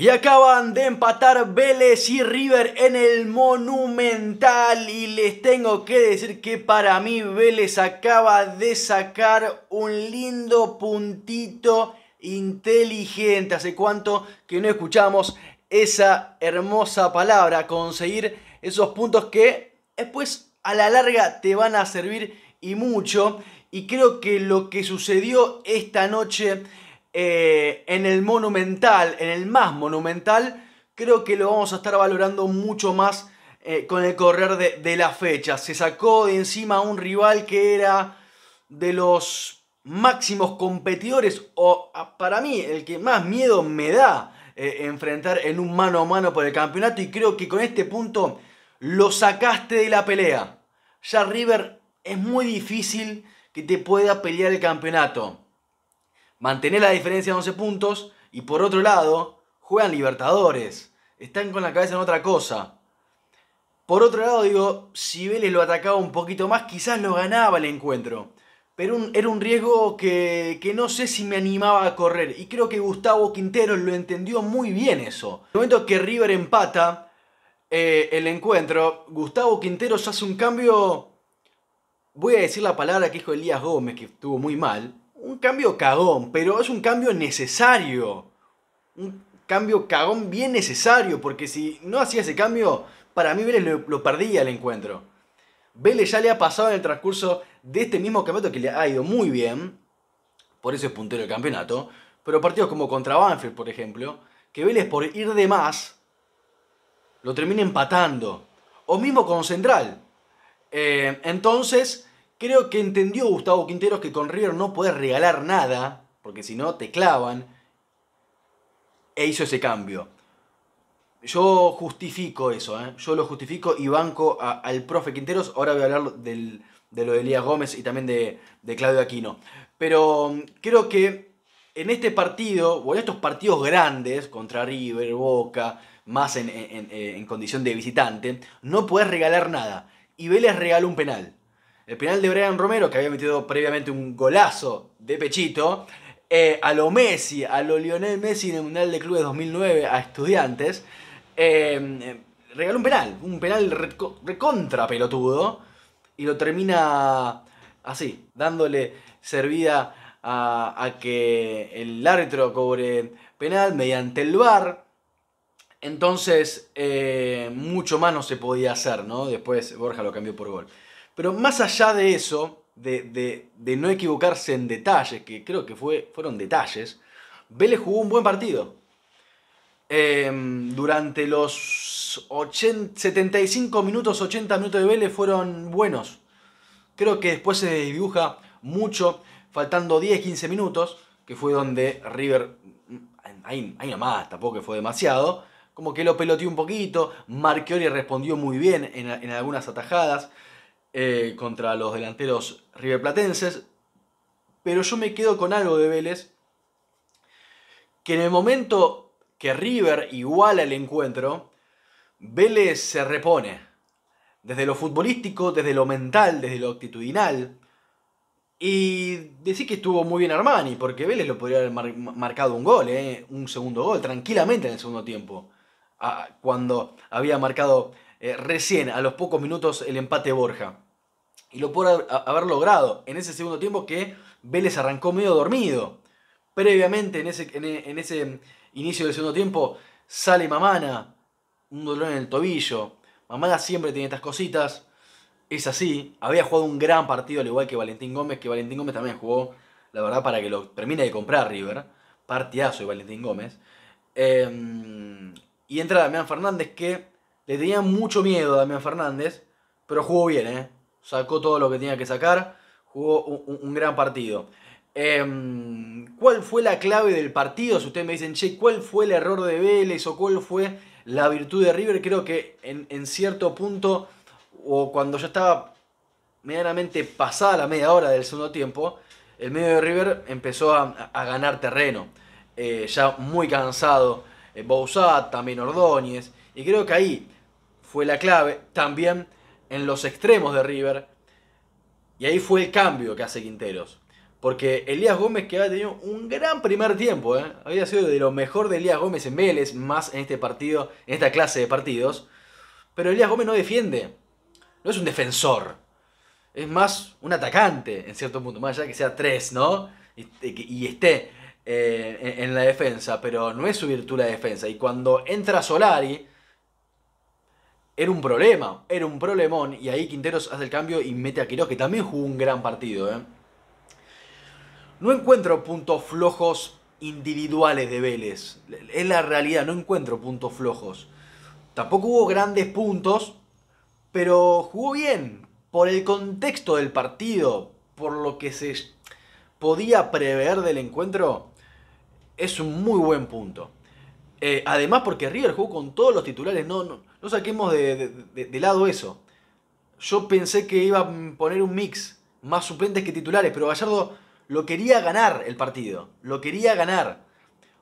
Y acaban de empatar Vélez y River en el Monumental. Y les tengo que decir que para mí Vélez acaba de sacar un lindo puntito inteligente. Hace cuánto que no escuchamos esa hermosa palabra. Conseguir esos puntos que después a la larga te van a servir y mucho. Y creo que lo que sucedió esta noche eh, en el monumental, en el más monumental, creo que lo vamos a estar valorando mucho más eh, con el correr de, la fecha. Se sacó de encima a un rival que era de los máximos competidores, o para mí el que más miedo me da eh, enfrentar en un mano a mano por el campeonato, y creo que con este punto lo sacaste de la pelea. Ya River es muy difícil que te pueda pelear el campeonato mantener la diferencia de 11 puntos y por otro lado juegan Libertadores, están con la cabeza en otra cosa. Por otro lado, digo, si Vélez lo atacaba un poquito más, quizás lo ganaba el encuentro. Pero era un riesgo que, no sé si me animaba a correr. Y creo que Gustavo Quintero lo entendió muy bien eso. En el momento que River empata, eh, el encuentro, Gustavo Quinteros hace un cambio. Voy a decir la palabra que dijo Elías Gómez, que estuvo muy mal un cambio cagón, pero es un cambio necesario. Un cambio cagón bien necesario, porque si no hacía ese cambio, para mí Vélez lo, perdía el encuentro. Vélez ya le ha pasado en el transcurso de este mismo campeonato que le ha ido muy bien, por eso es puntero del campeonato, pero partidos como contra Banfield, por ejemplo, que Vélez por ir de más, lo termina empatando. O mismo con Central. Eh, entonces, Creo que entendió Gustavo Quinteros que con River no puedes regalar nada, porque si no te clavan, e hizo ese cambio. Yo justifico eso, ¿eh? yo lo justifico y banco al profe Quinteros. Ahora voy a hablar de lo de Elías Gómez y también de, Claudio Aquino. Pero mm, creo que en este partido, o en estos partidos grandes contra River, Boca, más en, condición de visitante, no puedes regalar nada. Y Vélez regaló un penal. El penal de Brian Romero, que había metido previamente un golazo de pechito, eh, a lo Messi, a lo Lionel Messi en el Mundial de Clubes 2009 a estudiantes, eh, regaló un penal, un penal recontra pelotudo, y lo termina así, dándole servida a, que el árbitro cobre penal mediante el VAR. Entonces, eh, mucho más no se podía hacer, ¿no? Después Borja lo cambió por gol. Pero más allá de eso, de, no equivocarse en detalles, que creo que fue, fueron detalles, Vélez jugó un buen partido. Em, durante los 75 minutos, 80 minutos de Vélez fueron buenos. Creo que después se dibuja mucho, faltando 10, 15 minutos, que fue donde River, mm, ahí, ahí nomás, tampoco que fue demasiado, como que lo peloteó un poquito, y respondió muy bien en algunas atajadas, eh, contra los delanteros riverplatenses. Pero yo me quedo con algo de Vélez, que en el momento que River iguala el encuentro, Vélez se repone. Desde lo futbolístico, desde lo mental, desde lo actitudinal. Y decir que estuvo muy bien Armani, porque Vélez lo podría haber marcado un gol, eh, un segundo gol, tranquilamente en el segundo tiempo. Ah, cuando había marcado eh, recién a los pocos minutos el empate Borja. Y lo pudo haber logrado en ese segundo tiempo que Vélez arrancó medio dormido. Previamente en ese, en ese inicio del segundo tiempo sale Mamana, un dolor en el tobillo. Mamana siempre tiene estas cositas. Es así, había jugado un gran partido al igual que Valentín Gómez, que Valentín Gómez también jugó, la verdad, para que lo termine de comprar River. Partidazo de Valentín Gómez. Em, y entra Damián Fernández que le tenía mucho miedo a Damián Fernández, pero jugó bien, ¿eh? Sacó todo lo que tenía que sacar, jugó un, gran partido. Em, ¿Cuál fue la clave del partido? Si ustedes me dicen, che, ¿cuál fue el error de Vélez o cuál fue la virtud de River? Creo que en, cierto punto, o cuando ya estaba medianamente pasada la media hora del segundo tiempo, el medio de River empezó a, ganar terreno. Eh, ya muy cansado eh, también Ordóñez. Y creo que ahí fue la clave. También en los extremos de River. Y ahí fue el cambio que hace Quinteros. Porque Elías Gómez, que había tenido un gran primer tiempo, ¿eh? había sido de lo mejor de Elías Gómez en Vélez, más en este partido, en esta clase de partidos. Pero Elías Gómez no defiende. No es un defensor. Es más un atacante, en cierto punto. Más allá que sea tres, ¿no? Y, esté eh, en, en la defensa. Pero no es su virtud la defensa. Y cuando entra Solari, era un problema, era un problemón. Y ahí Quinteros hace el cambio y mete a Quiroz, que también jugó un gran partido. ¿eh? No encuentro puntos flojos individuales de Vélez. Es la realidad, no encuentro puntos flojos. Tampoco hubo grandes puntos, pero jugó bien. Por el contexto del partido, por lo que se podía prever del encuentro, es un muy buen punto. Eh, además, porque River jugó con todos los titulares, no, no, saquemos de, lado eso. Yo pensé que iba a poner un mix, más suplentes que titulares, pero Gallardo lo quería ganar el partido, lo quería ganar.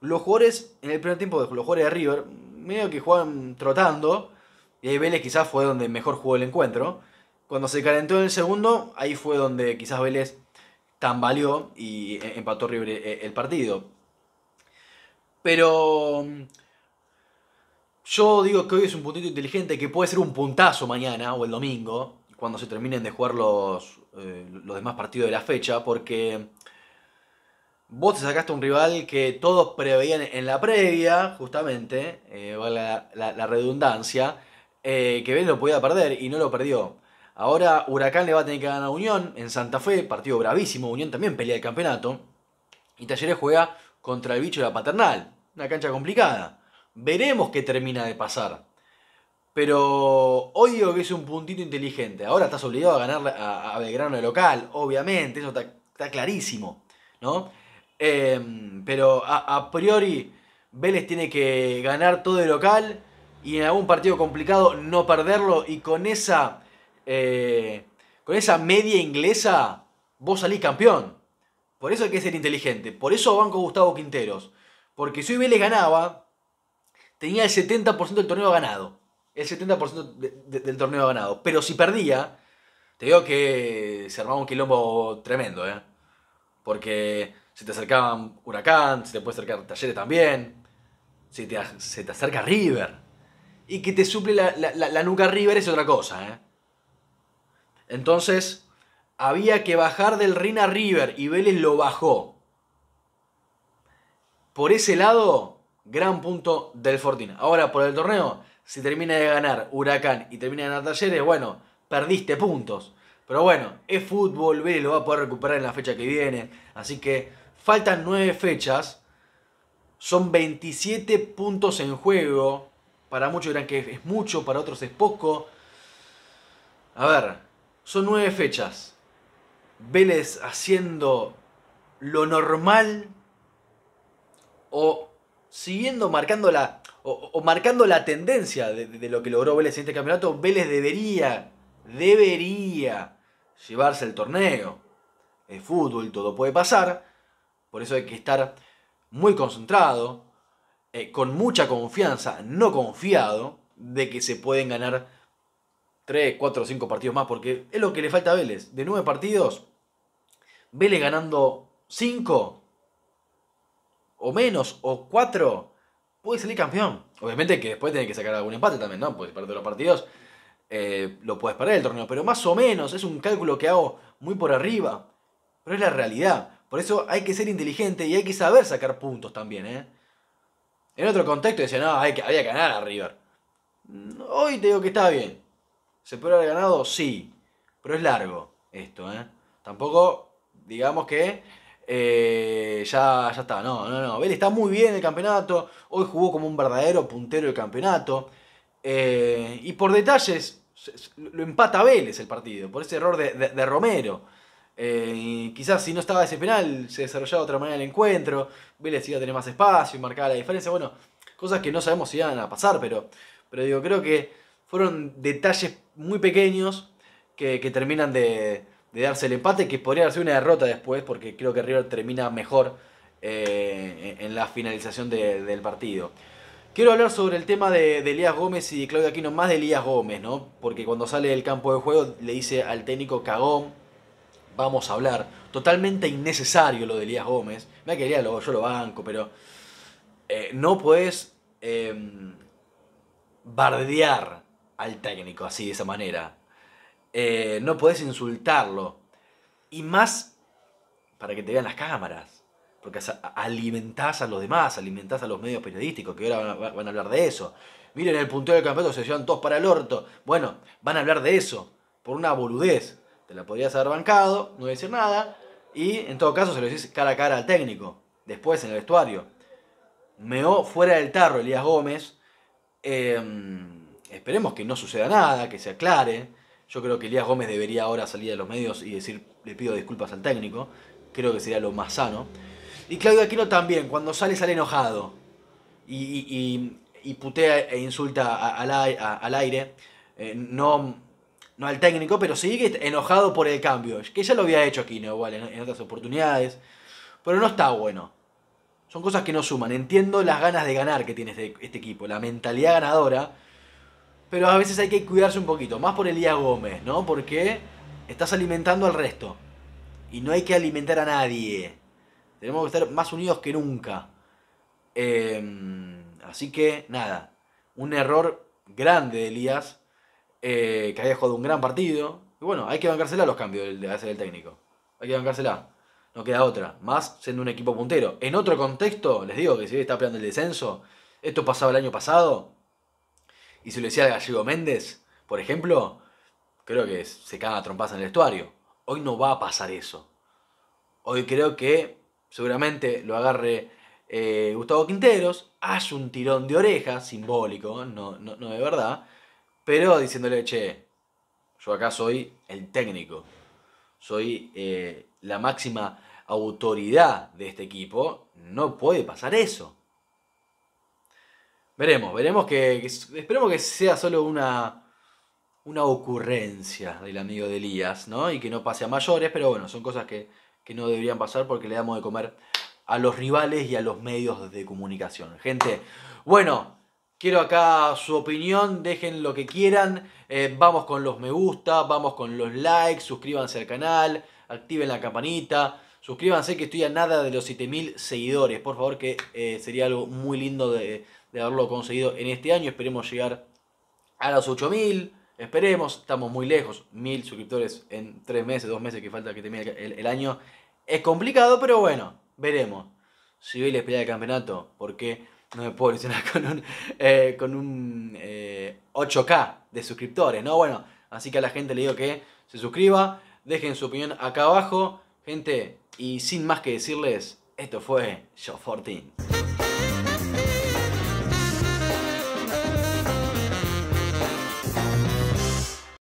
Los jugadores, en el primer tiempo de los jugadores de River, medio que jugaban trotando, y ahí Vélez quizás fue donde mejor jugó el encuentro. Cuando se calentó en el segundo, ahí fue donde quizás Vélez tambaleó y e-, empató River eh, el partido. Pero mm, yo digo que hoy es un puntito inteligente que puede ser un puntazo mañana o el domingo, cuando se terminen de jugar los, eh, los demás partidos de la fecha, porque vos te sacaste un rival que todos preveían en la previa, justamente, eh, la, redundancia, eh, que Ben lo podía perder y no lo perdió. Ahora Huracán le va a tener que ganar a Unión en Santa Fe, partido bravísimo, Unión también pelea el campeonato. Y Talleres juega contra el bicho de la paternal una cancha complicada. Veremos qué termina de pasar. Pero hoy digo que es un puntito inteligente. Ahora estás obligado a ganar a, Belgrano de local, obviamente, eso está, clarísimo, ¿no? Em, pero a, priori, Vélez tiene que ganar todo de local y en algún partido complicado no perderlo. Y con esa, eh, con esa media inglesa, vos salís campeón. Por eso hay que ser inteligente. Por eso banco Gustavo Quinteros. Porque si Vélez ganaba, tenía el 70% del torneo ganado. El 70% del torneo ganado. Pero si perdía, te digo que se armaba un quilombo tremendo, ¿eh? Porque se te acercaban Huracán, se te puede acercar Talleres también, se te, se te acerca River. Y que te suple la, nuca River es otra cosa, ¿eh? Entonces, había que bajar del Rina River y Vélez lo bajó. Por ese lado, gran punto del Fortín. Ahora, por el torneo, si termina de ganar Huracán y termina de ganar Talleres, bueno, perdiste puntos. Pero bueno, es fútbol, Vélez lo va a poder recuperar en la fecha que viene. Así que faltan nueve fechas. Son 27 puntos en juego. Para muchos dirán que es mucho, para otros es poco. A ver, son nueve fechas. Vélez haciendo lo normal o siguiendo marcando la, o, marcando la tendencia de, lo que logró Vélez en este campeonato, Vélez debería, debería llevarse el torneo. El fútbol, todo puede pasar, por eso hay que estar muy concentrado, eh, con mucha confianza, no confiado, de que se pueden ganar 3, 4, 5 partidos más, porque es lo que le falta a Vélez. De 9 partidos, Vélez ganando 5 o menos o cuatro puede salir campeón. Obviamente que después tiene que sacar algún empate también, ¿no? Pues perder los partidos eh, lo puedes perder el torneo, pero más o menos es un cálculo que hago muy por arriba, pero es la realidad. Por eso hay que ser inteligente y hay que saber sacar puntos también, ¿eh? En otro contexto decía, no, hay que, había que ganar a River. Hoy te digo que está bien. ¿Se puede haber ganado? Sí. Pero es largo esto, ¿eh? Tampoco, digamos que eh, ya, ya está, no, no, no. Vélez está muy bien en el campeonato. Hoy jugó como un verdadero puntero del campeonato. Eh, y por detalles, lo empata Vélez el partido, por ese error de, Romero. Eh, quizás si no estaba ese penal, se desarrollaba de otra manera el encuentro. Vélez iba a tener más espacio y marcaba la diferencia. Bueno, cosas que no sabemos si iban a pasar, pero, pero digo, creo que fueron detalles muy pequeños que terminan de, de darse el empate, que podría sido una derrota después, porque creo que River termina mejor eh, en la finalización del partido. Quiero hablar sobre el tema de, Elías Gómez y de Claudio Aquino, más de Elías Gómez, ¿no? Porque cuando sale del campo de juego le dice al técnico cagón, vamos a hablar. Totalmente innecesario lo de Elías Gómez. Me quería yo lo banco, pero eh, no puedes em, bardear al técnico así de esa manera. Eh, no podés insultarlo. Y más para que te vean las cámaras. Porque alimentás a los demás, alimentás a los medios periodísticos que ahora van a hablar de eso. Miren el punteo del campeonato, se llevan todos para el orto. Bueno, van a hablar de eso. Por una boludez. Te la podrías haber bancado, no decir nada. Y en todo caso se lo decís cara a cara al técnico. Después en el vestuario. Meó fuera del tarro Elías Gómez. Em, esperemos que no suceda nada, que se aclare yo creo que Elías Gómez debería ahora salir a los medios y decir, le pido disculpas al técnico. Creo que sería lo más sano. Y Claudio Aquino también, cuando sale, sale enojado. Y, y, y, putea e insulta al aire. Eh, no, no al técnico, pero sigue enojado por el cambio. Que ya lo había hecho Aquino igual en, otras oportunidades. Pero no está bueno. Son cosas que no suman. Entiendo las ganas de ganar que tiene este, este equipo, la mentalidad ganadora pero a veces hay que cuidarse un poquito, más por Elías Gómez, ¿no? Porque estás alimentando al resto. Y no hay que alimentar a nadie. Tenemos que estar más unidos que nunca. Em, así que, nada. Un error grande de Elías. Eh, que haya jugado un gran partido. Y bueno, hay que bancársela los cambios de hacer el técnico. Hay que bancársela. No queda otra. Más siendo un equipo puntero. En otro contexto, les digo que si está peleando el descenso, esto pasaba el año pasado. Y si lo decía Gallego Méndez, por ejemplo, creo que se caga trompas en el estuario. Hoy no va a pasar eso. Hoy creo que seguramente lo agarre eh, Gustavo Quinteros, hace un tirón de oreja, simbólico, no, no, de verdad, pero diciéndole, che, yo acá soy el técnico, soy eh, la máxima autoridad de este equipo, no puede pasar eso. Veremos, veremos que, Esperemos que sea solo una. Una ocurrencia del amigo de Elías, ¿no? Y que no pase a mayores, pero bueno, son cosas que, que no deberían pasar porque le damos de comer a los rivales y a los medios de comunicación. Gente, bueno, Quiero acá su opinión, dejen lo que quieran. Eh, vamos con los me gusta, vamos con los likes, suscríbanse al canal, activen la campanita, suscríbanse que estoy a nada de los 7000 seguidores, por favor, que eh, sería algo muy lindo de, de haberlo conseguido en este año. Esperemos llegar a los 8000. Esperemos, estamos muy lejos. 1000 suscriptores en 3 meses, 2 meses que falta que termine el, año. Es complicado, pero bueno, veremos. Si hoy a pelea el campeonato, porque no me puedo ilusionar con un, eh, con un 8K eh, de suscriptores, ¿no? Bueno, así que a la gente le digo que se suscriba, dejen su opinión acá abajo, gente, y sin más que decirles, esto fue show 14.